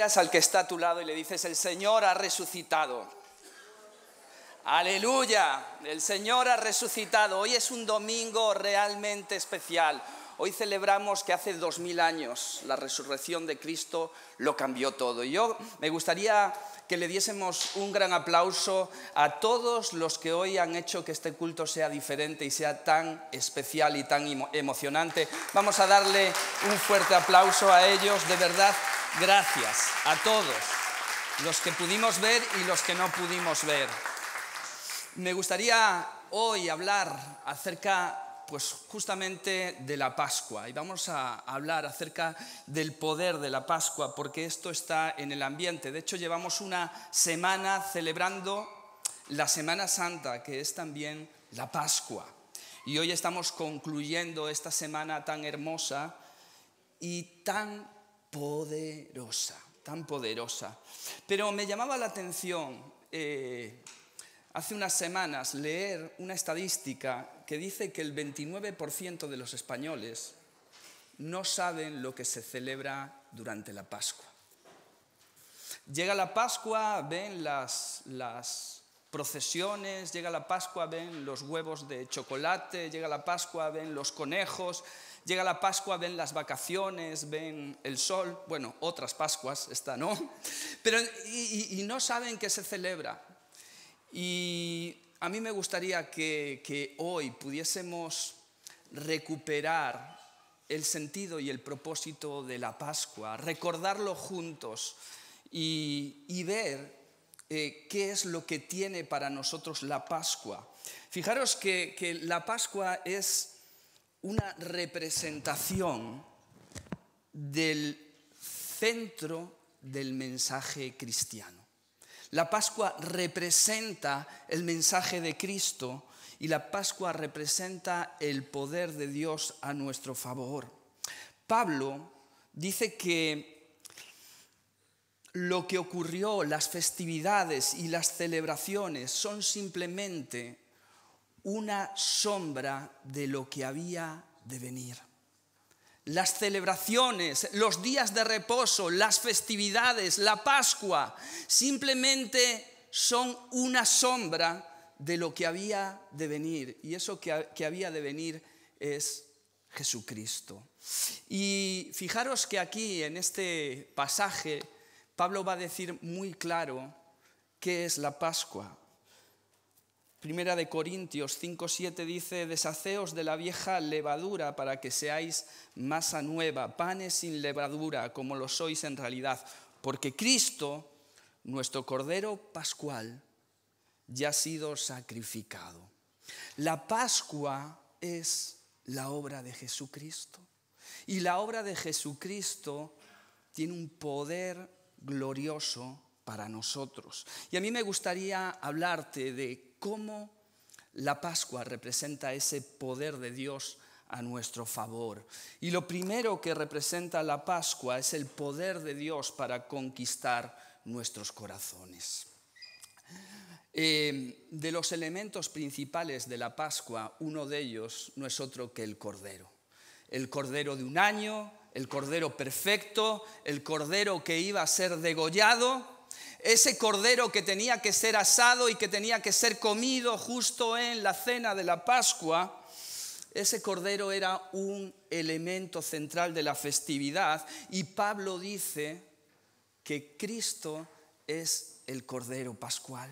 al que está a tu lado y le dices, el Señor ha resucitado. Aleluya, el Señor ha resucitado. Hoy es un domingo realmente especial. Hoy celebramos que hace dos mil años la resurrección de Cristo lo cambió todo. Y yo me gustaría que le diésemos un gran aplauso a todos los que hoy han hecho que este culto sea diferente y sea tan especial y tan emocionante. Vamos a darle un fuerte aplauso a ellos. De verdad, Gracias a todos los que pudimos ver y los que no pudimos ver. Me gustaría hoy hablar acerca, pues justamente de la Pascua. Y vamos a hablar acerca del poder de la Pascua, porque esto está en el ambiente. De hecho, llevamos una semana celebrando la Semana Santa, que es también la Pascua. Y hoy estamos concluyendo esta semana tan hermosa y tan poderosa, tan poderosa. Pero me llamaba la atención eh, hace unas semanas leer una estadística que dice que el 29% de los españoles no saben lo que se celebra durante la Pascua. Llega la Pascua, ven las procesiones, llega la Pascua, ven los huevos de chocolate, llega la Pascua, ven los conejos, llega la Pascua, ven las vacaciones, ven el sol, bueno, otras Pascuas, esta no, pero y, no saben qué se celebra. Y a mí me gustaría que, hoy pudiésemos recuperar el sentido y el propósito de la Pascua, recordarlo juntos y, y ver eh, qué es lo que tiene para nosotros la Pascua. Fijaros que, que la Pascua es una representación del centro del mensaje cristiano. La Pascua representa el mensaje de Cristo y la Pascua representa el poder de Dios a nuestro favor. Pablo dice que lo que ocurrió, las festividades y las celebraciones son simplemente una sombra de lo que había de venir. Las celebraciones, los días de reposo, las festividades, la Pascua, simplemente son una sombra de lo que había de venir. Y eso que, había de venir es Jesucristo. Y fijaros que aquí, en este pasaje, Pablo va a decir muy claro qué es la Pascua. Primera de Corintios 5:7 dice, "Deshaceos de la vieja levadura para que seáis masa nueva, panes sin levadura, como lo sois en realidad, porque Cristo, nuestro cordero pascual, ya ha sido sacrificado." La Pascua es la obra de Jesucristo. Y la obra de Jesucristo tiene un poder glorioso para nosotros. Y a mí me gustaría hablarte de cómo la Pascua representa ese poder de Dios a nuestro favor. Y lo primero que representa la Pascua es el poder de Dios para conquistar nuestros corazones. Eh, de los elementos principales de la Pascua, uno de ellos no es otro que el Cordero. El Cordero de un año, el cordero perfecto, el cordero que iba a ser degollado, ese cordero que tenía que ser asado y que tenía que ser comido justo en la cena de la Pascua, ese cordero era un elemento central de la festividad y Pablo dice que Cristo es el cordero pascual.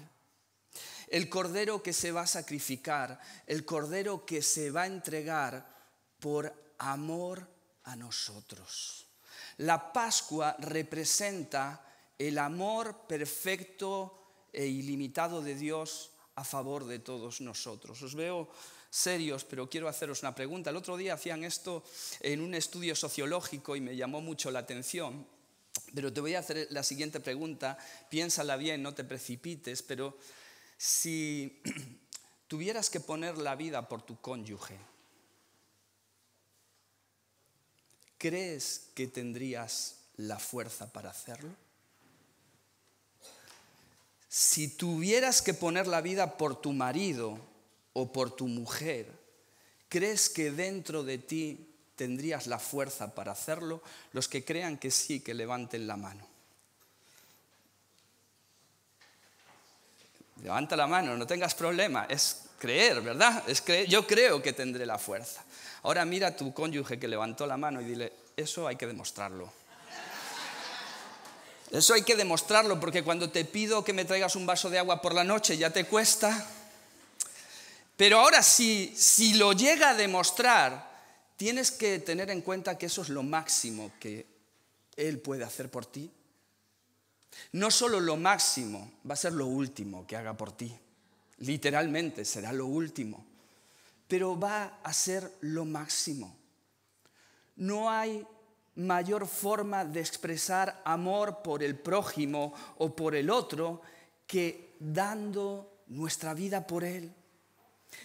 El cordero que se va a sacrificar, el cordero que se va a entregar por amor a nosotros. La Pascua representa el amor perfecto e ilimitado de Dios a favor de todos nosotros. Os veo serios, pero quiero haceros una pregunta. El otro día hacían esto en un estudio sociológico y me llamó mucho la atención, pero te voy a hacer la siguiente pregunta. Piénsala bien, no te precipites, pero si tuvieras que poner la vida por tu cónyuge, ¿crees que tendrías la fuerza para hacerlo? Si tuvieras que poner la vida por tu marido o por tu mujer, ¿crees que dentro de ti tendrías la fuerza para hacerlo? Los que crean que sí, que levanten la mano. Levanta la mano, no tengas problema. Es creer, ¿verdad? Yo creo que tendré la fuerza. Ahora mira a tu cónyuge que levantó la mano y dile, eso hay que demostrarlo. Eso hay que demostrarlo porque cuando te pido que me traigas un vaso de agua por la noche ya te cuesta. Pero ahora si, si lo llega a demostrar, tienes que tener en cuenta que eso es lo máximo que Él puede hacer por ti. No solo lo máximo, va a ser lo último que haga por ti literalmente será lo último, pero va a ser lo máximo. No hay mayor forma de expresar amor por el prójimo o por el otro que dando nuestra vida por él.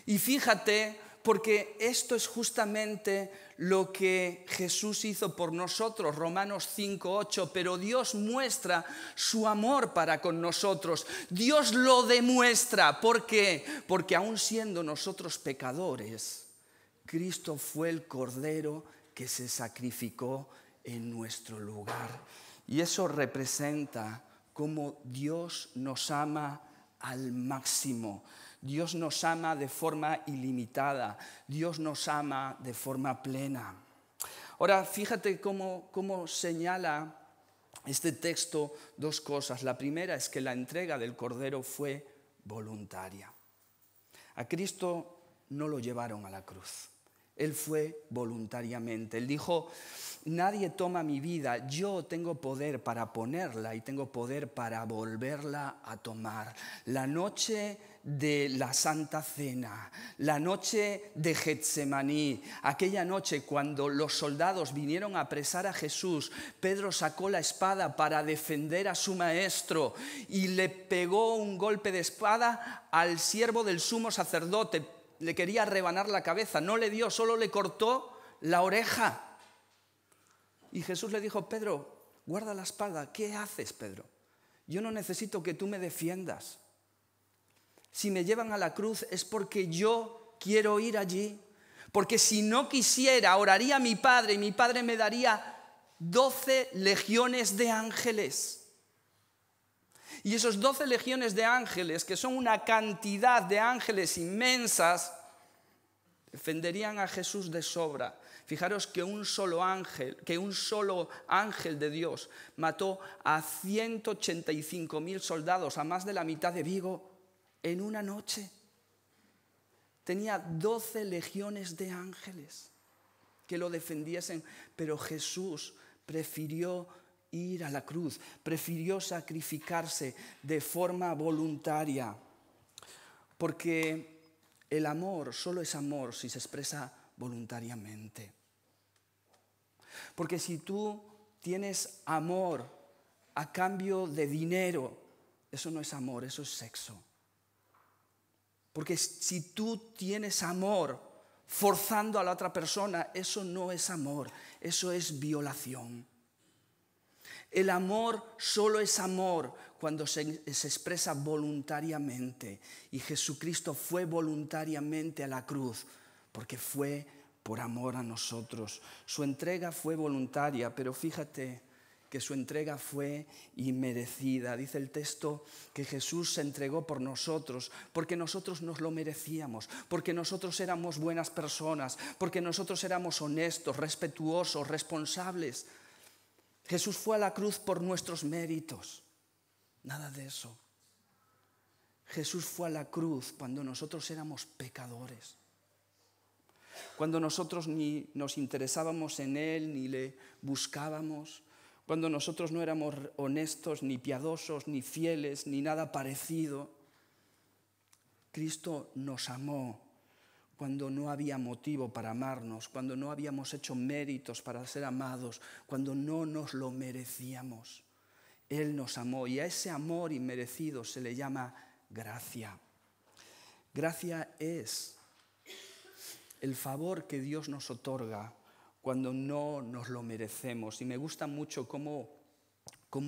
Y fíjate porque esto es justamente lo que Jesús hizo por nosotros, Romanos 5.8, pero Dios muestra su amor para con nosotros, Dios lo demuestra, ¿por qué? Porque aún siendo nosotros pecadores, Cristo fue el Cordero que se sacrificó en nuestro lugar. Y eso representa cómo Dios nos ama al máximo. Dios nos ama de forma ilimitada, Dios nos ama de forma plena. Ahora, fíjate cómo, señala este texto dos cosas. La primera es que la entrega del Cordero fue voluntaria. A Cristo no lo llevaron a la cruz. Él fue voluntariamente. Él dijo, Nadie toma mi vida, yo tengo poder para ponerla y tengo poder para volverla a tomar. La noche de la Santa Cena, la noche de Getsemaní, aquella noche cuando los soldados vinieron a apresar a Jesús, Pedro sacó la espada para defender a su maestro y le pegó un golpe de espada al siervo del sumo sacerdote. Le quería rebanar la cabeza, no le dio, solo le cortó la oreja. Y Jesús le dijo, Pedro, guarda la espada. ¿Qué haces, Pedro? Yo no necesito que tú me defiendas. Si me llevan a la cruz es porque yo quiero ir allí. Porque si no quisiera, oraría a mi Padre y mi Padre me daría doce legiones de ángeles. Y esos doce legiones de ángeles, que son una cantidad de ángeles inmensas, defenderían a Jesús de sobra. Fijaros que un solo ángel, que un solo ángel de Dios mató a 185.000 soldados, a más de la mitad de Vigo, en una noche. Tenía 12 legiones de ángeles que lo defendiesen, pero Jesús prefirió ir a la cruz, prefirió sacrificarse de forma voluntaria, porque el amor solo es amor si se expresa voluntariamente. Porque si tú tienes amor a cambio de dinero, eso no es amor, eso es sexo. Porque si tú tienes amor forzando a la otra persona, eso no es amor, eso es violación. El amor solo es amor cuando se, se, expresa voluntariamente. Y Jesucristo fue voluntariamente a la cruz porque fue por amor a nosotros. Su entrega fue voluntaria, pero fíjate que su entrega fue inmerecida. Dice el texto que Jesús se entregó por nosotros, porque nosotros nos lo merecíamos, porque nosotros éramos buenas personas, porque nosotros éramos honestos, respetuosos, responsables. Jesús fue a la cruz por nuestros méritos. Nada de eso. Jesús fue a la cruz cuando nosotros éramos pecadores cuando nosotros ni nos interesábamos en Él, ni le buscábamos, cuando nosotros no éramos honestos, ni piadosos, ni fieles, ni nada parecido. Cristo nos amó cuando no había motivo para amarnos, cuando no habíamos hecho méritos para ser amados, cuando no nos lo merecíamos. Él nos amó y a ese amor inmerecido se le llama gracia. Gracia es el favor que Dios nos otorga cuando no nos lo merecemos. Y me gusta mucho cómo,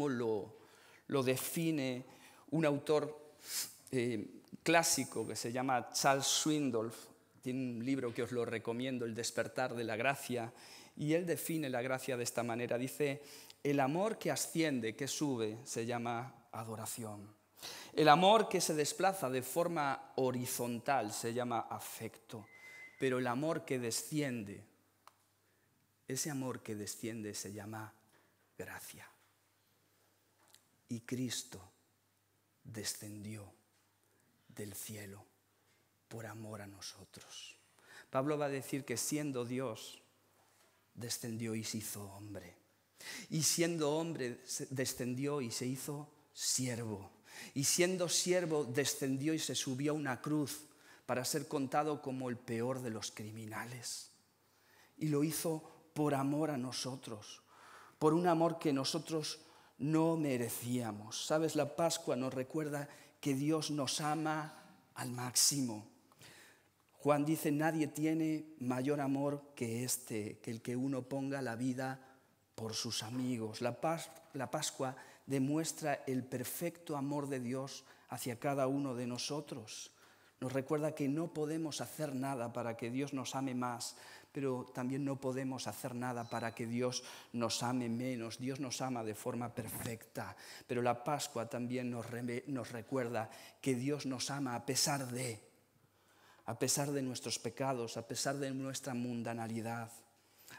lo, define un autor eh, clásico que se llama Charles Swindoll. Tiene un libro que os lo recomiendo, El despertar de la gracia. Y él define la gracia de esta manera. Dice, el amor que asciende, que sube, se llama adoración. El amor que se desplaza de forma horizontal se llama afecto pero el amor que desciende, ese amor que desciende se llama gracia. Y Cristo descendió del cielo por amor a nosotros. Pablo va a decir que siendo Dios, descendió y se hizo hombre. Y siendo hombre, descendió y se hizo siervo. Y siendo siervo, descendió y se subió a una cruz para ser contado como el peor de los criminales. Y lo hizo por amor a nosotros, por un amor que nosotros no merecíamos. Sabes, la Pascua nos recuerda que Dios nos ama al máximo. Juan dice, nadie tiene mayor amor que este, que el que uno ponga la vida por sus amigos. La, la Pascua demuestra el perfecto amor de Dios hacia cada uno de nosotros. Nos recuerda que no podemos hacer nada para que Dios nos ame más, pero también no podemos hacer nada para que Dios nos ame menos. Dios nos ama de forma perfecta, pero la Pascua también nos, nos recuerda que Dios nos ama a pesar de, a pesar de nuestros pecados, a pesar de nuestra mundanalidad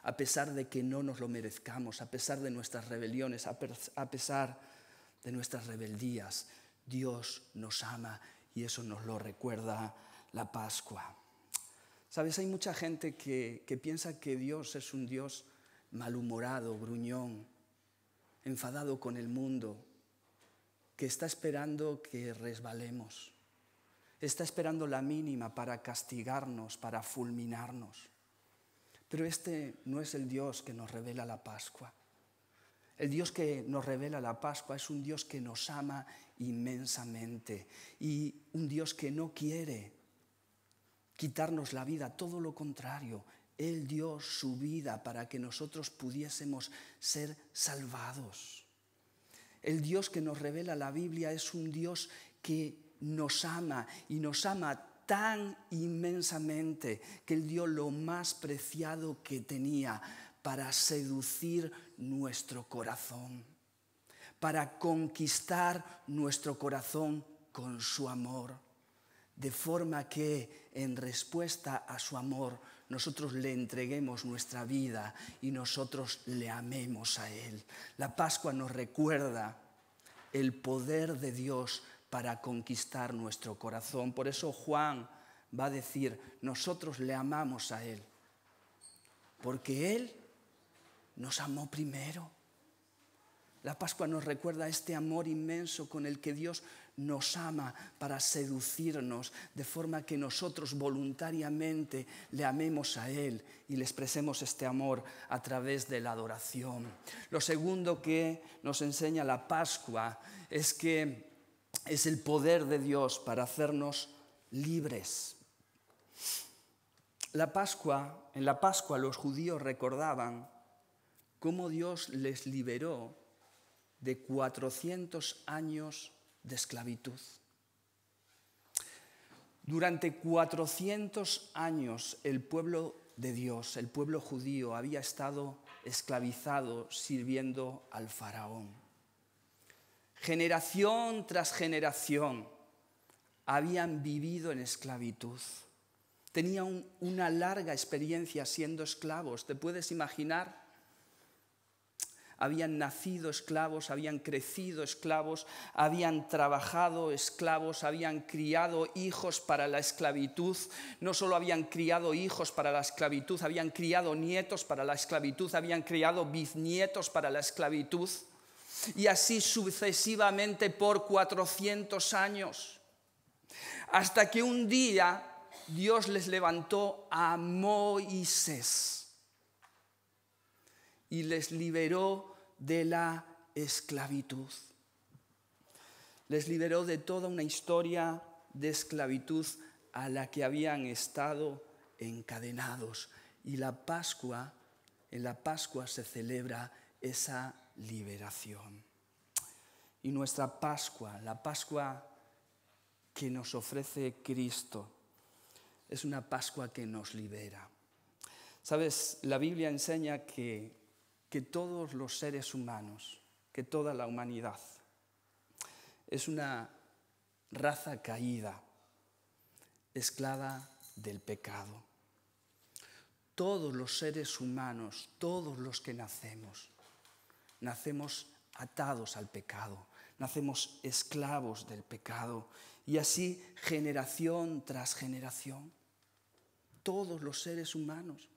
a pesar de que no nos lo merezcamos, a pesar de nuestras rebeliones, a, pesar de nuestras rebeldías, Dios nos ama y eso nos lo recuerda la Pascua. Sabes, hay mucha gente que, piensa que Dios es un Dios malhumorado, gruñón, enfadado con el mundo, que está esperando que resbalemos, está esperando la mínima para castigarnos, para fulminarnos. Pero este no es el Dios que nos revela la Pascua. El Dios que nos revela la Pascua es un Dios que nos ama inmensamente y un Dios que no quiere quitarnos la vida, todo lo contrario, Él dio su vida para que nosotros pudiésemos ser salvados. El Dios que nos revela la Biblia es un Dios que nos ama y nos ama tan inmensamente que Él dio lo más preciado que tenía para seducir nuestro corazón para conquistar nuestro corazón con su amor, de forma que en respuesta a su amor nosotros le entreguemos nuestra vida y nosotros le amemos a Él. La Pascua nos recuerda el poder de Dios para conquistar nuestro corazón. Por eso Juan va a decir, nosotros le amamos a Él, porque Él nos amó primero. La Pascua nos recuerda este amor inmenso con el que Dios nos ama para seducirnos, de forma que nosotros voluntariamente le amemos a Él y le expresemos este amor a través de la adoración. Lo segundo que nos enseña la Pascua es que es el poder de Dios para hacernos libres. La Pascua, en la Pascua los judíos recordaban cómo Dios les liberó de 400 años de esclavitud. Durante 400 años el pueblo de Dios, el pueblo judío, había estado esclavizado sirviendo al faraón. Generación tras generación habían vivido en esclavitud. Tenían una larga experiencia siendo esclavos. ¿Te puedes imaginar? habían nacido esclavos, habían crecido esclavos, habían trabajado esclavos, habían criado hijos para la esclavitud, no solo habían criado hijos para la esclavitud, habían criado nietos para la esclavitud, habían criado bisnietos para la esclavitud, y así sucesivamente por 400 años, hasta que un día Dios les levantó a Moisés y les liberó de la esclavitud. Les liberó de toda una historia de esclavitud a la que habían estado encadenados. Y la Pascua, en la Pascua se celebra esa liberación. Y nuestra Pascua, la Pascua que nos ofrece Cristo, es una Pascua que nos libera. Sabes, la Biblia enseña que que todos los seres humanos, que toda la humanidad. Es una raza caída, esclava del pecado. Todos los seres humanos, todos los que nacemos, nacemos atados al pecado, nacemos esclavos del pecado y así generación tras generación. Todos los seres humanos.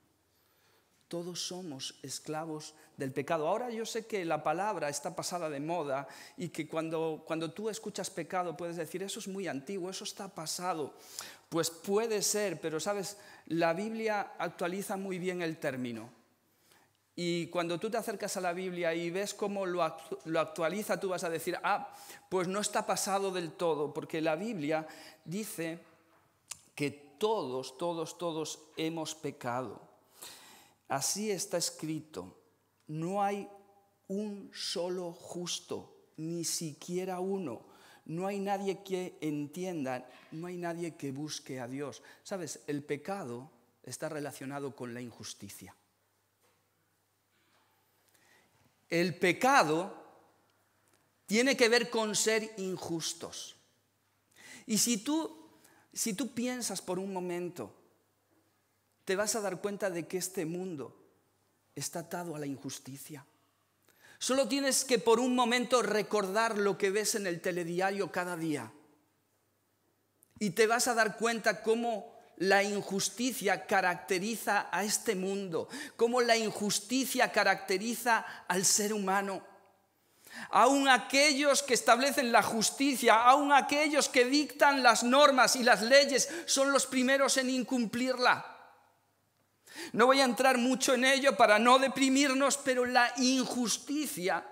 Todos somos esclavos del pecado. Ahora yo sé que la palabra está pasada de moda y que cuando, cuando tú escuchas pecado puedes decir, eso es muy antiguo, eso está pasado. Pues puede ser, pero sabes, la Biblia actualiza muy bien el término. Y cuando tú te acercas a la Biblia y ves cómo lo, actualiza, tú vas a decir, ah, pues no está pasado del todo, porque la Biblia dice que todos, todos, todos hemos pecado. Así está escrito, no hay un solo justo, ni siquiera uno. No hay nadie que entienda, no hay nadie que busque a Dios. Sabes, el pecado está relacionado con la injusticia. El pecado tiene que ver con ser injustos. Y si tú, si tú piensas por un momento te vas a dar cuenta de que este mundo está atado a la injusticia. Solo tienes que por un momento recordar lo que ves en el telediario cada día. Y te vas a dar cuenta cómo la injusticia caracteriza a este mundo, cómo la injusticia caracteriza al ser humano. Aun aquellos que establecen la justicia, aún aquellos que dictan las normas y las leyes, son los primeros en incumplirla. No voy a entrar mucho en ello para no deprimirnos, pero la injusticia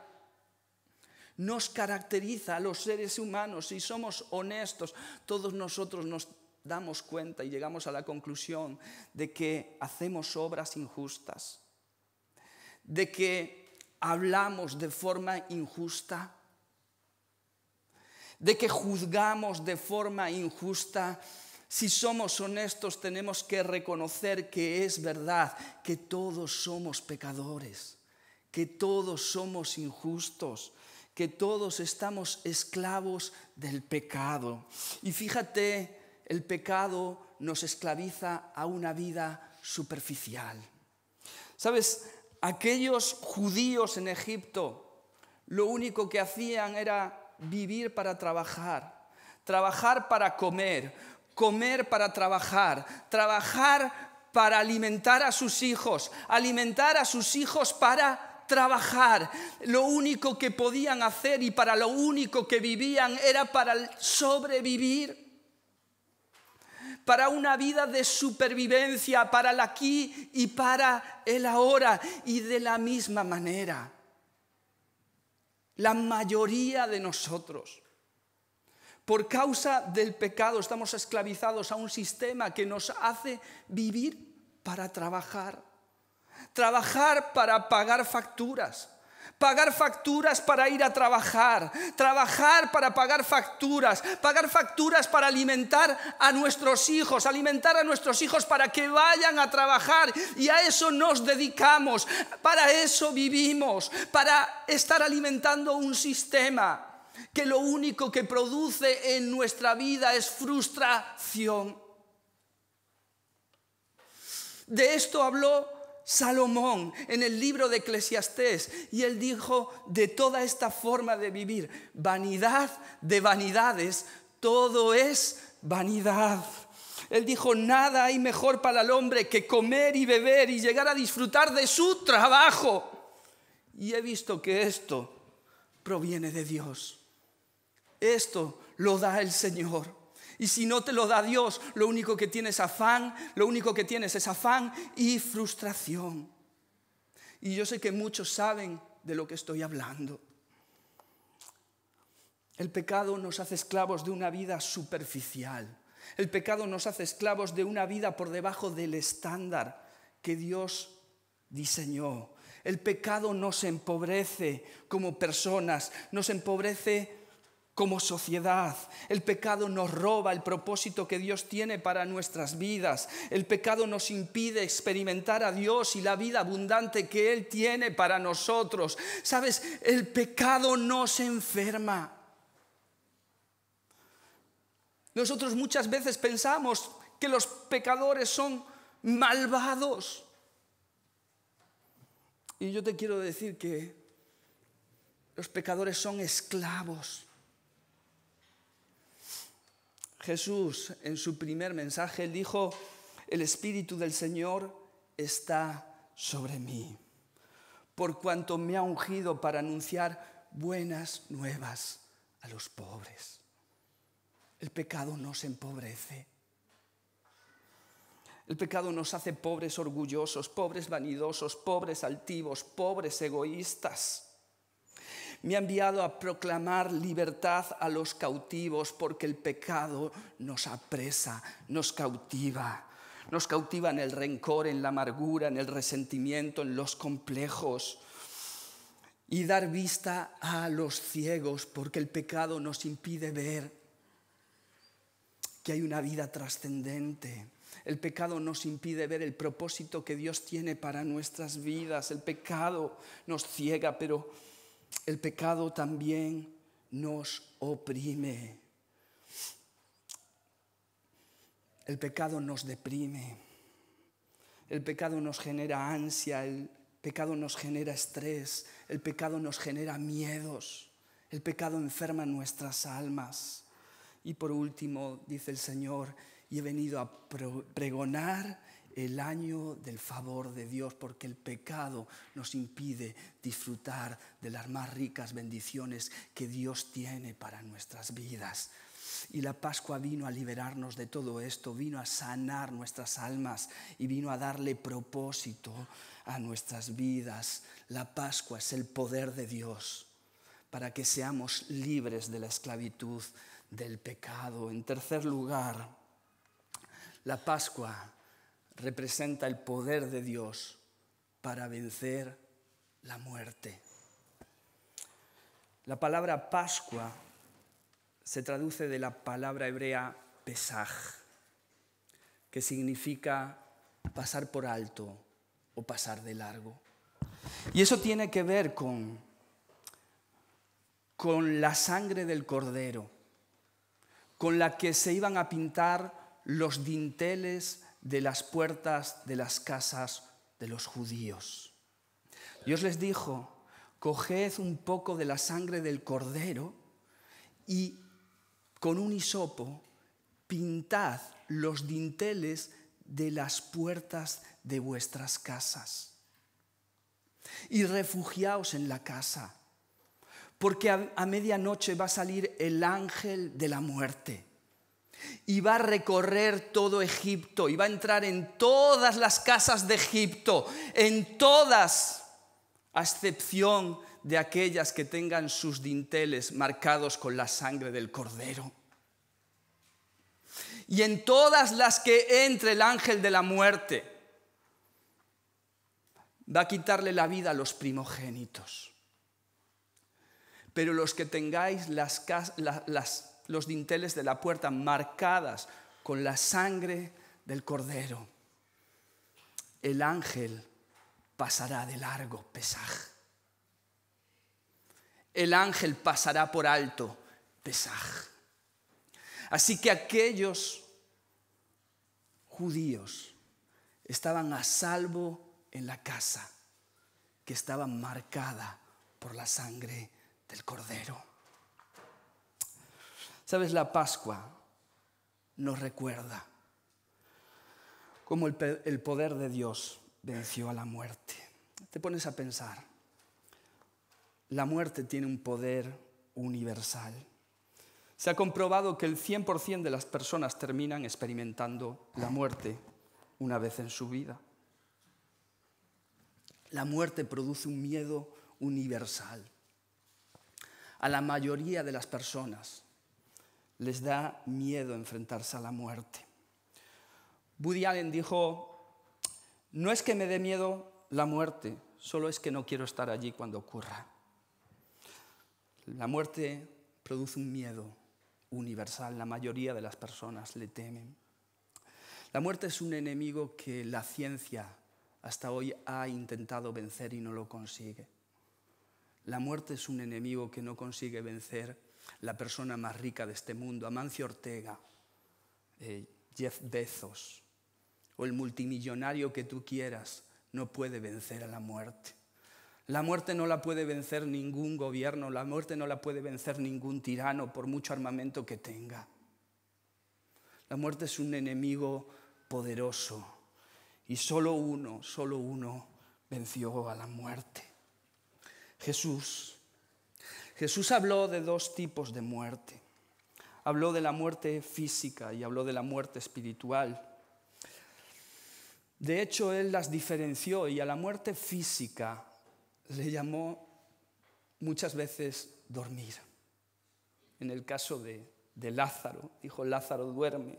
nos caracteriza a los seres humanos. Si somos honestos, todos nosotros nos damos cuenta y llegamos a la conclusión de que hacemos obras injustas, de que hablamos de forma injusta, de que juzgamos de forma injusta si somos honestos tenemos que reconocer que es verdad, que todos somos pecadores, que todos somos injustos, que todos estamos esclavos del pecado. Y fíjate, el pecado nos esclaviza a una vida superficial. ¿Sabes? Aquellos judíos en Egipto lo único que hacían era vivir para trabajar, trabajar para comer, comer para trabajar, trabajar para alimentar a sus hijos, alimentar a sus hijos para trabajar. Lo único que podían hacer y para lo único que vivían era para sobrevivir, para una vida de supervivencia, para el aquí y para el ahora. Y de la misma manera, la mayoría de nosotros por causa del pecado estamos esclavizados a un sistema que nos hace vivir para trabajar. Trabajar para pagar facturas. Pagar facturas para ir a trabajar, trabajar para pagar facturas, pagar facturas para alimentar a nuestros hijos, alimentar a nuestros hijos para que vayan a trabajar y a eso nos dedicamos, para eso vivimos, para estar alimentando un sistema que lo único que produce en nuestra vida es frustración. De esto habló Salomón en el libro de Eclesiastés y él dijo de toda esta forma de vivir, vanidad de vanidades, todo es vanidad. Él dijo, nada hay mejor para el hombre que comer y beber y llegar a disfrutar de su trabajo. Y he visto que esto proviene de Dios. Esto lo da el Señor. Y si no te lo da Dios, lo único que tienes es afán, lo único que tienes es afán y frustración. Y yo sé que muchos saben de lo que estoy hablando. El pecado nos hace esclavos de una vida superficial. El pecado nos hace esclavos de una vida por debajo del estándar que Dios diseñó. El pecado nos empobrece como personas, nos empobrece como sociedad. El pecado nos roba el propósito que Dios tiene para nuestras vidas. El pecado nos impide experimentar a Dios y la vida abundante que Él tiene para nosotros. Sabes, el pecado nos enferma. Nosotros muchas veces pensamos que los pecadores son malvados. Y yo te quiero decir que los pecadores son esclavos Jesús en su primer mensaje, dijo, el Espíritu del Señor está sobre mí, por cuanto me ha ungido para anunciar buenas nuevas a los pobres. El pecado nos empobrece. El pecado nos hace pobres orgullosos, pobres vanidosos, pobres altivos, pobres egoístas. Me ha enviado a proclamar libertad a los cautivos porque el pecado nos apresa, nos cautiva. Nos cautiva en el rencor, en la amargura, en el resentimiento, en los complejos. Y dar vista a los ciegos porque el pecado nos impide ver que hay una vida trascendente. El pecado nos impide ver el propósito que Dios tiene para nuestras vidas. El pecado nos ciega, pero el pecado también nos oprime. El pecado nos deprime. El pecado nos genera ansia, el pecado nos genera estrés, el pecado nos genera miedos, el pecado enferma nuestras almas. Y por último, dice el Señor, y he venido a pregonar el año del favor de Dios, porque el pecado nos impide disfrutar de las más ricas bendiciones que Dios tiene para nuestras vidas. Y la Pascua vino a liberarnos de todo esto, vino a sanar nuestras almas y vino a darle propósito a nuestras vidas. La Pascua es el poder de Dios para que seamos libres de la esclavitud del pecado. En tercer lugar, la Pascua representa el poder de Dios para vencer la muerte. La palabra Pascua se traduce de la palabra hebrea pesaj, que significa pasar por alto o pasar de largo. Y eso tiene que ver con, con la sangre del cordero, con la que se iban a pintar los dinteles de las puertas de las casas de los judíos. Dios les dijo, coged un poco de la sangre del cordero y con un hisopo pintad los dinteles de las puertas de vuestras casas. Y refugiaos en la casa, porque a, medianoche va a salir el ángel de la muerte y va a recorrer todo Egipto y va a entrar en todas las casas de Egipto, en todas, a excepción de aquellas que tengan sus dinteles marcados con la sangre del cordero. Y en todas las que entre el ángel de la muerte, va a quitarle la vida a los primogénitos. Pero los que tengáis las, las, los dinteles de la puerta marcadas con la sangre del cordero. El ángel pasará de largo pesaj. El ángel pasará por alto pesaj. Así que aquellos judíos estaban a salvo en la casa que estaba marcada por la sangre del cordero. Sabes, la Pascua nos recuerda cómo el, poder de Dios venció a la muerte. Te pones a pensar, la muerte tiene un poder universal. Se ha comprobado que el 100% de las personas terminan experimentando la muerte una vez en su vida. La muerte produce un miedo universal. A la mayoría de las personas les da miedo enfrentarse a la muerte. Woody Allen dijo, no es que me dé miedo la muerte, solo es que no quiero estar allí cuando ocurra. La muerte produce un miedo universal, la mayoría de las personas le temen. La muerte es un enemigo que la ciencia hasta hoy ha intentado vencer y no lo consigue. La muerte es un enemigo que no consigue vencer la persona más rica de este mundo, Amancio Ortega, eh, Jeff Bezos o el multimillonario que tú quieras, no puede vencer a la muerte. La muerte no la puede vencer ningún gobierno, la muerte no la puede vencer ningún tirano por mucho armamento que tenga. La muerte es un enemigo poderoso y solo uno, solo uno venció a la muerte. Jesús Jesús habló de dos tipos de muerte. Habló de la muerte física y habló de la muerte espiritual. De hecho, Él las diferenció y a la muerte física le llamó muchas veces dormir. En el caso de, Lázaro, dijo Lázaro duerme.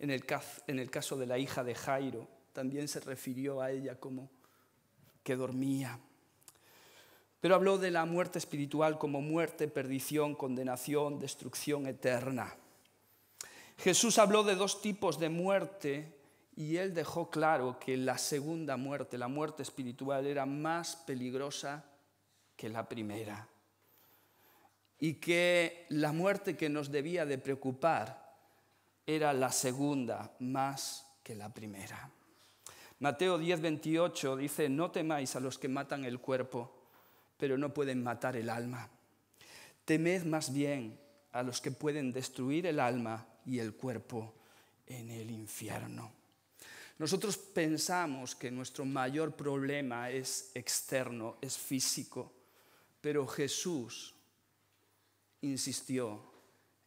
en el caso de la hija de Jairo, también se refirió a ella como que dormía. Pero habló de la muerte espiritual como muerte, perdición, condenación, destrucción eterna. Jesús habló de dos tipos de muerte y él dejó claro que la segunda muerte, la muerte espiritual, era más peligrosa que la primera. Y que la muerte que nos debía de preocupar era la segunda más que la primera. Mateo 10, 28 dice, no temáis a los que matan el cuerpo pero no pueden matar el alma. Temed más bien a los que pueden destruir el alma y el cuerpo en el infierno. Nosotros pensamos que nuestro mayor problema es externo, es físico, pero Jesús insistió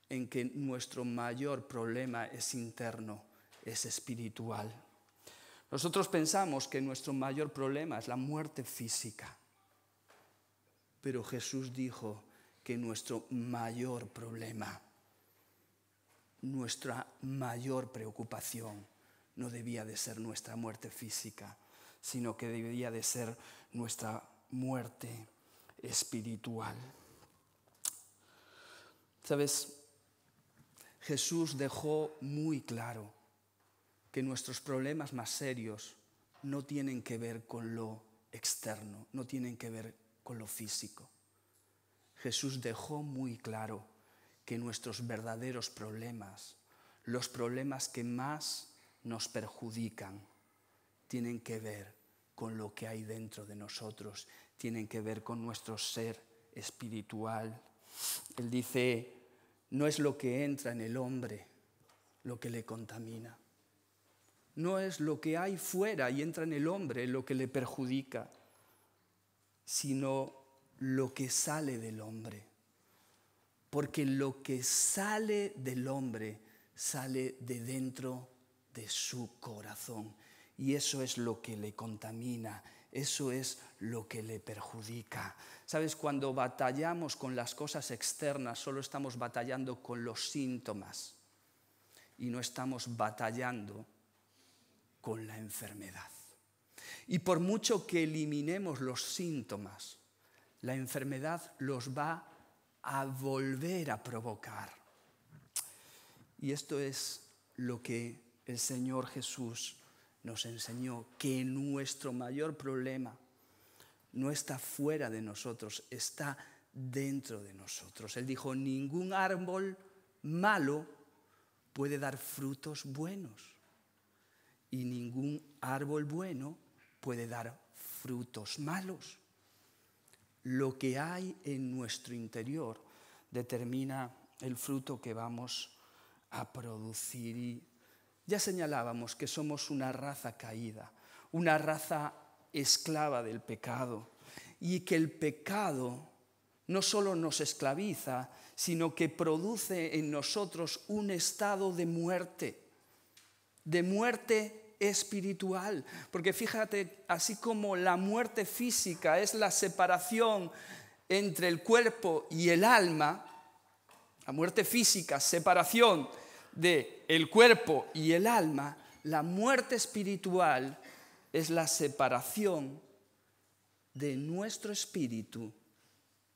en que nuestro mayor problema es interno, es espiritual. Nosotros pensamos que nuestro mayor problema es la muerte física, pero Jesús dijo que nuestro mayor problema, nuestra mayor preocupación no debía de ser nuestra muerte física, sino que debía de ser nuestra muerte espiritual. ¿Sabes? Jesús dejó muy claro que nuestros problemas más serios no tienen que ver con lo externo, no tienen que ver con lo físico. Jesús dejó muy claro que nuestros verdaderos problemas, los problemas que más nos perjudican, tienen que ver con lo que hay dentro de nosotros, tienen que ver con nuestro ser espiritual. Él dice, no es lo que entra en el hombre lo que le contamina, no es lo que hay fuera y entra en el hombre lo que le perjudica, sino lo que sale del hombre. Porque lo que sale del hombre sale de dentro de su corazón. Y eso es lo que le contamina, eso es lo que le perjudica. Sabes, cuando batallamos con las cosas externas, solo estamos batallando con los síntomas y no estamos batallando con la enfermedad. Y por mucho que eliminemos los síntomas, la enfermedad los va a volver a provocar. Y esto es lo que el Señor Jesús nos enseñó, que nuestro mayor problema no está fuera de nosotros, está dentro de nosotros. Él dijo, ningún árbol malo puede dar frutos buenos y ningún árbol bueno puede dar frutos malos. Lo que hay en nuestro interior determina el fruto que vamos a producir. ya señalábamos que somos una raza caída, una raza esclava del pecado, y que el pecado no solo nos esclaviza, sino que produce en nosotros un estado de muerte, de muerte espiritual. Porque fíjate, así como la muerte física es la separación entre el cuerpo y el alma, la muerte física, separación de el cuerpo y el alma, la muerte espiritual es la separación de nuestro espíritu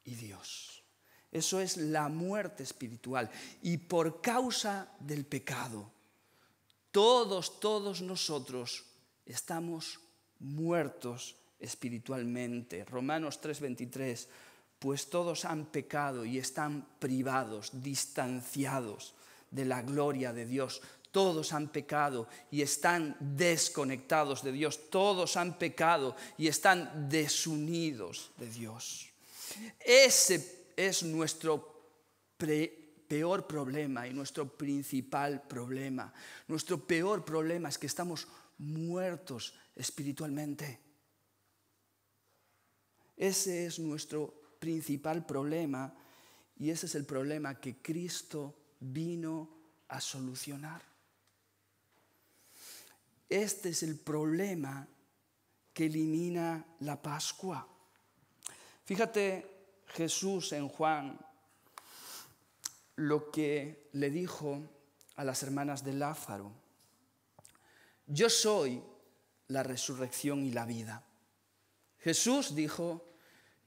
y Dios. Eso es la muerte espiritual y por causa del pecado. Todos, todos nosotros estamos muertos espiritualmente. Romanos 3:23, pues todos han pecado y están privados, distanciados de la gloria de Dios. Todos han pecado y están desconectados de Dios. Todos han pecado y están desunidos de Dios. Ese es nuestro pre peor problema y nuestro principal problema. Nuestro peor problema es que estamos muertos espiritualmente. Ese es nuestro principal problema y ese es el problema que Cristo vino a solucionar. Este es el problema que elimina la Pascua. Fíjate Jesús en Juan lo que le dijo a las hermanas de Lázaro. Yo soy la resurrección y la vida. Jesús dijo,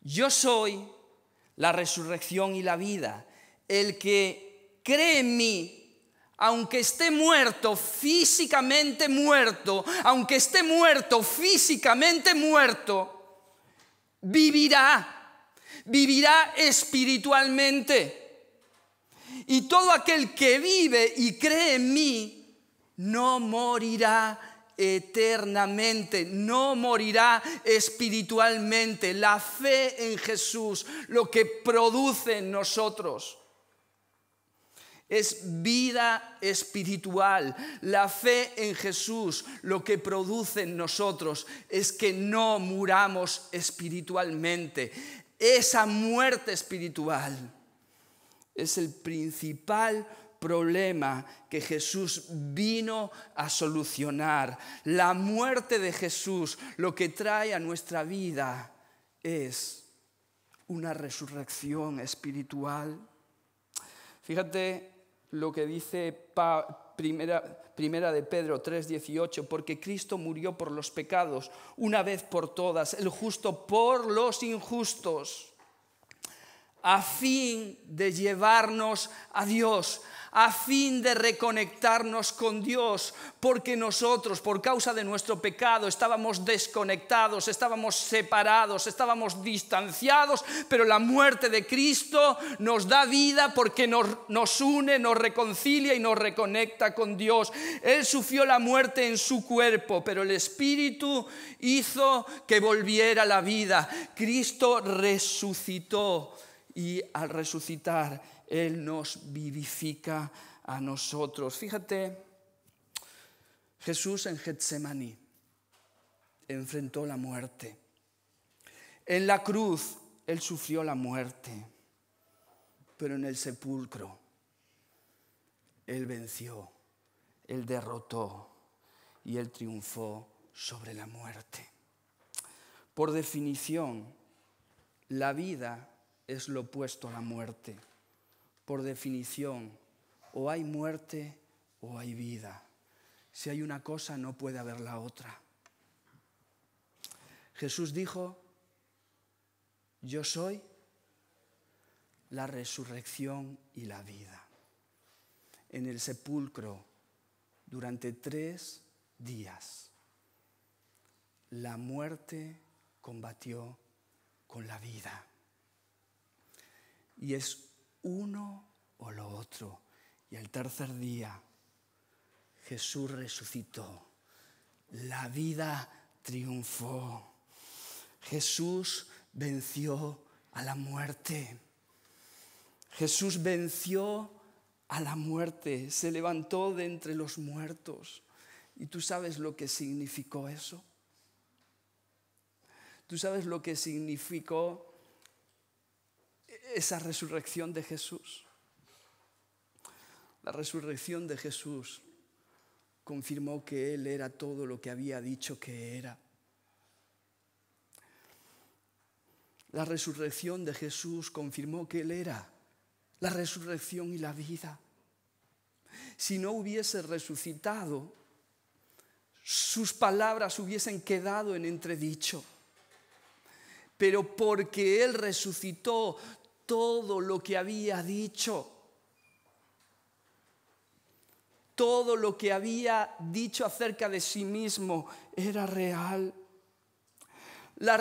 yo soy la resurrección y la vida. El que cree en mí, aunque esté muerto, físicamente muerto, aunque esté muerto, físicamente muerto, vivirá, vivirá espiritualmente y todo aquel que vive y cree en mí no morirá eternamente, no morirá espiritualmente. La fe en Jesús, lo que produce en nosotros es vida espiritual. La fe en Jesús lo que produce en nosotros es que no muramos espiritualmente. Esa muerte espiritual es el principal problema que Jesús vino a solucionar. La muerte de Jesús lo que trae a nuestra vida es una resurrección espiritual. Fíjate lo que dice primera, de Pedro 3:18, porque Cristo murió por los pecados, una vez por todas, el justo por los injustos a fin de llevarnos a Dios, a fin de reconectarnos con Dios, porque nosotros, por causa de nuestro pecado, estábamos desconectados, estábamos separados, estábamos distanciados, pero la muerte de Cristo nos da vida porque nos, une, nos reconcilia y nos reconecta con Dios. Él sufrió la muerte en su cuerpo, pero el Espíritu hizo que volviera la vida. Cristo resucitó y al resucitar Él nos vivifica a nosotros. Fíjate, Jesús en Getsemaní enfrentó la muerte. En la cruz Él sufrió la muerte, pero en el sepulcro Él venció, Él derrotó y Él triunfó sobre la muerte. Por definición, la vida es lo opuesto a la muerte. Por definición, o hay muerte o hay vida. Si hay una cosa, no puede haber la otra. Jesús dijo, yo soy la resurrección y la vida. En el sepulcro, durante tres días, la muerte combatió con la vida. Y es uno o lo otro. Y al tercer día Jesús resucitó. La vida triunfó. Jesús venció a la muerte. Jesús venció a la muerte, se levantó de entre los muertos. ¿Y tú sabes lo que significó eso? ¿Tú sabes lo que significó esa resurrección de Jesús. La resurrección de Jesús confirmó que Él era todo lo que había dicho que era. La resurrección de Jesús confirmó que Él era la resurrección y la vida. Si no hubiese resucitado, sus palabras hubiesen quedado en entredicho. Pero porque Él resucitó, todo lo que había dicho. Todo lo que había dicho acerca de sí mismo era real. La,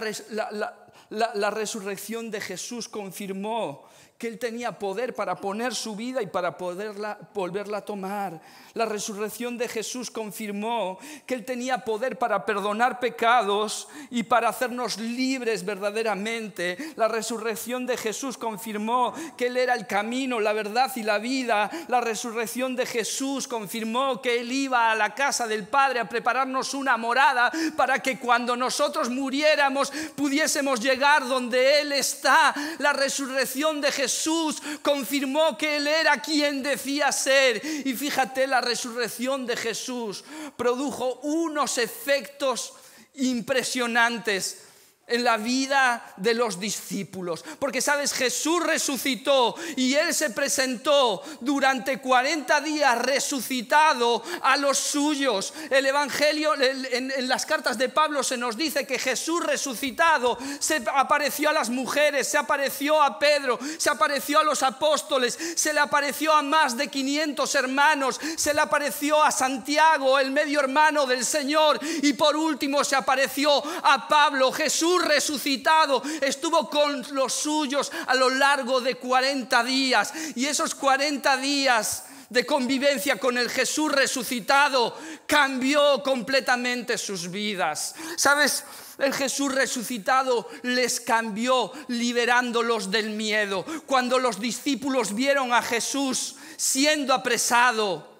resurrección de Jesús confirmó que Él tenía poder para poner su vida y para poderla, volverla a tomar. La resurrección de Jesús confirmó que Él tenía poder para perdonar pecados y para hacernos libres verdaderamente. La resurrección de Jesús confirmó que Él era el camino, la verdad y la vida. La resurrección de Jesús confirmó que Él iba a la casa del Padre a prepararnos una morada para que cuando nosotros muriéramos pudiésemos llegar donde Él está. La resurrección de Jesús Jesús confirmó que Él era quien decía ser. Y fíjate, la resurrección de Jesús produjo unos efectos impresionantes en la vida de los discípulos. Porque sabes, Jesús resucitó y Él se presentó durante 40 días resucitado a los suyos. El Evangelio, en, las cartas de Pablo se nos dice que Jesús resucitado se apareció a las mujeres, se apareció a Pedro, se apareció a los apóstoles, se le apareció a más de 500 hermanos, se le apareció a Santiago, el medio hermano del Señor, y por último se apareció a Pablo. Jesús resucitado estuvo con los suyos a lo largo de 40 días. Y esos 40 días de convivencia con el Jesús resucitado cambió completamente sus vidas. ¿Sabes? El Jesús resucitado les cambió liberándolos del miedo. Cuando los discípulos vieron a Jesús siendo apresado,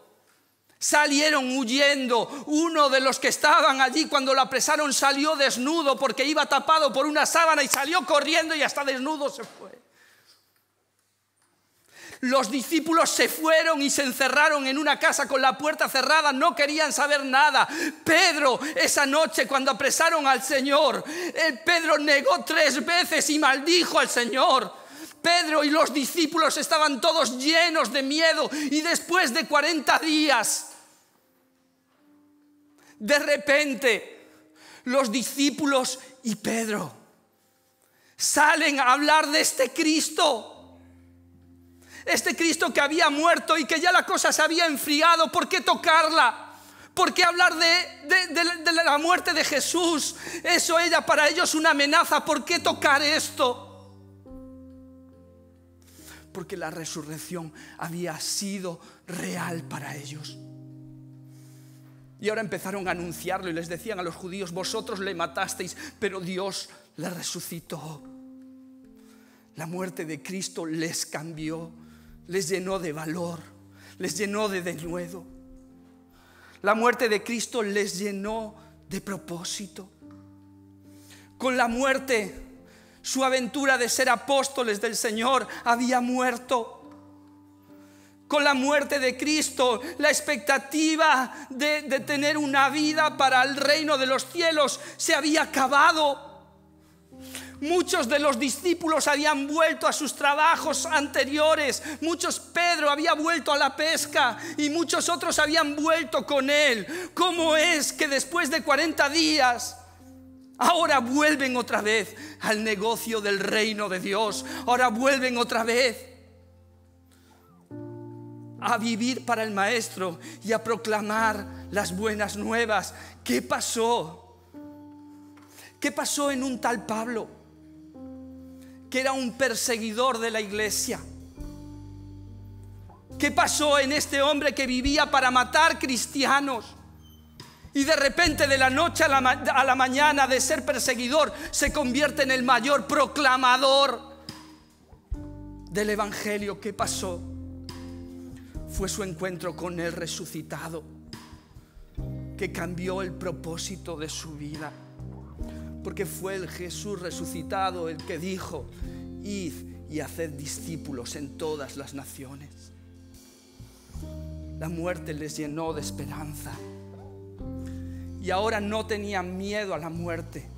salieron huyendo. Uno de los que estaban allí cuando lo apresaron salió desnudo porque iba tapado por una sábana y salió corriendo y hasta desnudo se fue. Los discípulos se fueron y se encerraron en una casa con la puerta cerrada, no querían saber nada. Pedro, esa noche cuando apresaron al Señor, el eh, Pedro negó tres veces y maldijo al Señor. Pedro y los discípulos estaban todos llenos de miedo y después de 40 días de repente, los discípulos y Pedro salen a hablar de este Cristo. Este Cristo que había muerto y que ya la cosa se había enfriado, ¿por qué tocarla? ¿Por qué hablar de, la muerte de Jesús? Eso era para ellos una amenaza. ¿Por qué tocar esto? Porque la resurrección había sido real para ellos. Y ahora empezaron a anunciarlo y les decían a los judíos, vosotros le matasteis, pero Dios le resucitó. La muerte de Cristo les cambió, les llenó de valor, les llenó de denuedo. La muerte de Cristo les llenó de propósito. Con la muerte, su aventura de ser apóstoles del Señor había muerto con la muerte de Cristo, la expectativa de, tener una vida para el reino de los cielos se había acabado. Muchos de los discípulos habían vuelto a sus trabajos anteriores, muchos Pedro había vuelto a la pesca y muchos otros habían vuelto con él. ¿Cómo es que después de 40 días... Ahora vuelven otra vez al negocio del reino de Dios. Ahora vuelven otra vez a vivir para el Maestro y a proclamar las buenas nuevas. ¿Qué pasó? ¿Qué pasó en un tal Pablo? Que era un perseguidor de la iglesia. ¿Qué pasó en este hombre que vivía para matar cristianos? Y de repente de la noche a la, mañana de ser perseguidor se convierte en el mayor proclamador del Evangelio. ¿Qué pasó? fue su encuentro con el resucitado que cambió el propósito de su vida. Porque fue el Jesús resucitado el que dijo, id y haced discípulos en todas las naciones. La muerte les llenó de esperanza. Y ahora no tenían miedo a la muerte.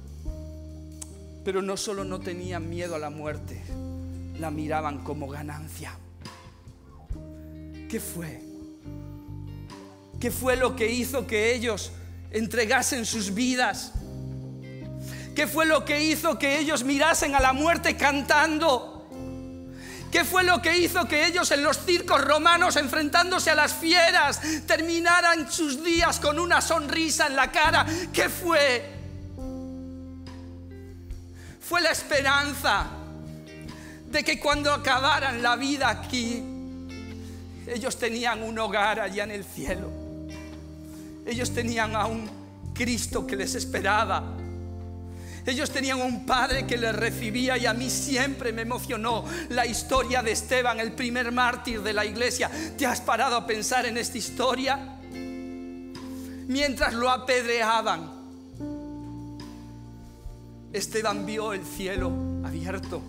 Pero no solo no tenían miedo a la muerte, la miraban como ganancia. ¿Qué fue? ¿Qué fue lo que hizo que ellos entregasen sus vidas? ¿Qué fue lo que hizo que ellos mirasen a la muerte cantando? ¿Qué fue lo que hizo que ellos en los circos romanos, enfrentándose a las fieras, terminaran sus días con una sonrisa en la cara? ¿Qué fue? Fue la esperanza de que cuando acabaran la vida aquí, ellos tenían un hogar allá en el cielo. Ellos tenían a un Cristo que les esperaba. Ellos tenían un padre que les recibía y a mí siempre me emocionó la historia de Esteban, el primer mártir de la iglesia. ¿Te has parado a pensar en esta historia? Mientras lo apedreaban, Esteban vio el cielo abierto.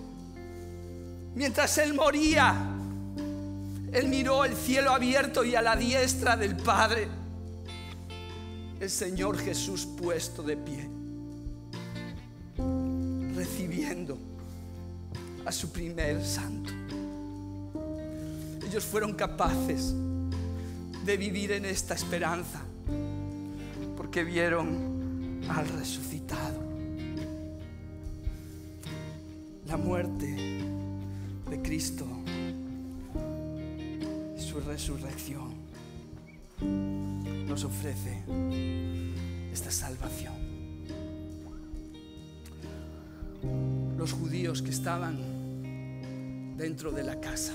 Mientras él moría, él miró el cielo abierto y a la diestra del Padre, el Señor Jesús puesto de pie, recibiendo a su primer santo. Ellos fueron capaces de vivir en esta esperanza porque vieron al resucitado. La muerte de Cristo su resurrección nos ofrece esta salvación. Los judíos que estaban dentro de la casa,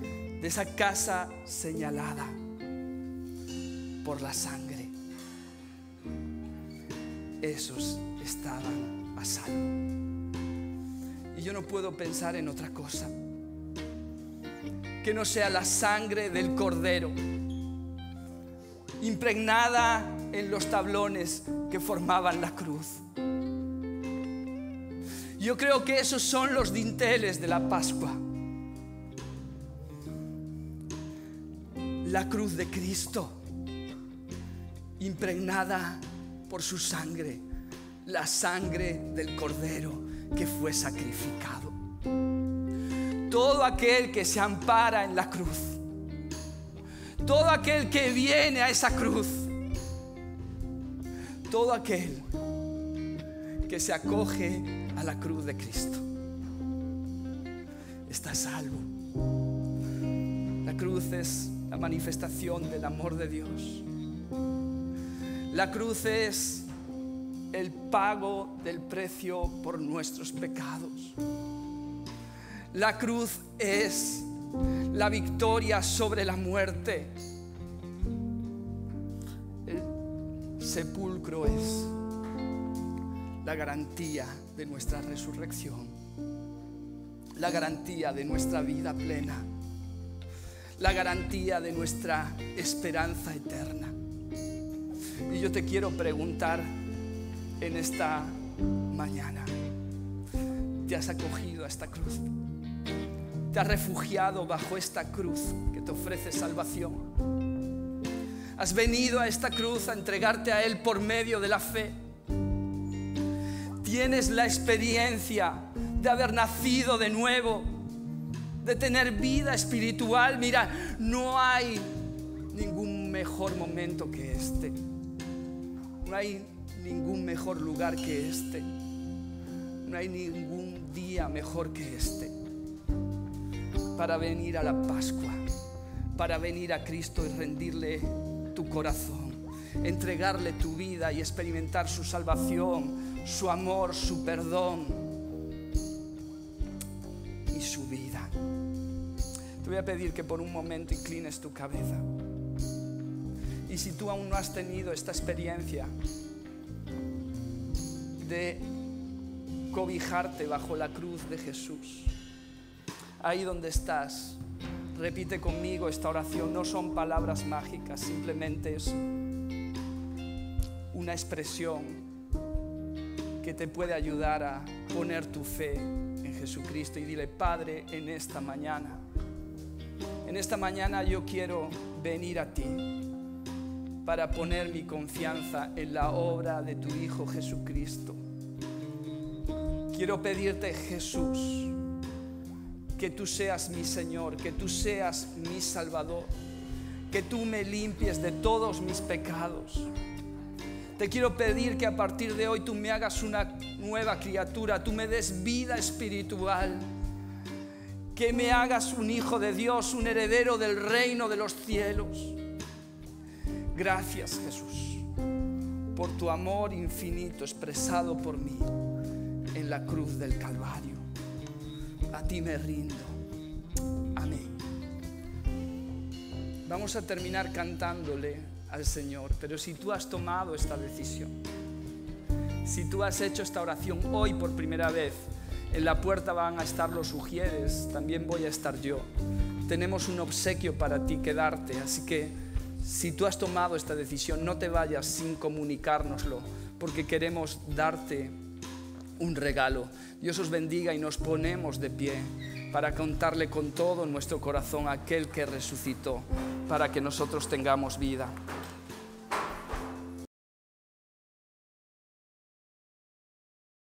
de esa casa señalada por la sangre, esos estaban a salvo. Y yo no puedo pensar en otra cosa que no sea la sangre del cordero impregnada en los tablones que formaban la cruz. Yo creo que esos son los dinteles de la Pascua. La cruz de Cristo, impregnada por su sangre, la sangre del Cordero que fue sacrificado todo aquel que se ampara en la cruz, todo aquel que viene a esa cruz, todo aquel que se acoge a la cruz de Cristo, está salvo. La cruz es la manifestación del amor de Dios. La cruz es el pago del precio por nuestros pecados. La cruz es la victoria sobre la muerte. El sepulcro es la garantía de nuestra resurrección, la garantía de nuestra vida plena, la garantía de nuestra esperanza eterna. Y yo te quiero preguntar en esta mañana, ¿te has acogido a esta cruz? Te has refugiado bajo esta cruz que te ofrece salvación. Has venido a esta cruz a entregarte a Él por medio de la fe. Tienes la experiencia de haber nacido de nuevo, de tener vida espiritual. Mira, no hay ningún mejor momento que este. No hay ningún mejor lugar que este. No hay ningún día mejor que este para venir a la Pascua, para venir a Cristo y rendirle tu corazón, entregarle tu vida y experimentar su salvación, su amor, su perdón y su vida. Te voy a pedir que por un momento inclines tu cabeza. Y si tú aún no has tenido esta experiencia de cobijarte bajo la cruz de Jesús, ahí donde estás, repite conmigo esta oración. No son palabras mágicas, simplemente es una expresión que te puede ayudar a poner tu fe en Jesucristo y dile, Padre, en esta mañana, en esta mañana yo quiero venir a ti para poner mi confianza en la obra de tu Hijo Jesucristo. Quiero pedirte, Jesús, que tú seas mi Señor, que tú seas mi Salvador, que tú me limpies de todos mis pecados. Te quiero pedir que a partir de hoy tú me hagas una nueva criatura, tú me des vida espiritual, que me hagas un hijo de Dios, un heredero del reino de los cielos. Gracias Jesús por tu amor infinito expresado por mí en la cruz del Calvario a ti me rindo. Amén. Vamos a terminar cantándole al Señor, pero si tú has tomado esta decisión, si tú has hecho esta oración hoy por primera vez, en la puerta van a estar los sugieres también voy a estar yo. Tenemos un obsequio para ti que darte. así que si tú has tomado esta decisión, no te vayas sin comunicárnoslo, porque queremos darte un regalo. Dios os bendiga y nos ponemos de pie para contarle con todo nuestro corazón a aquel que resucitó, para que nosotros tengamos vida.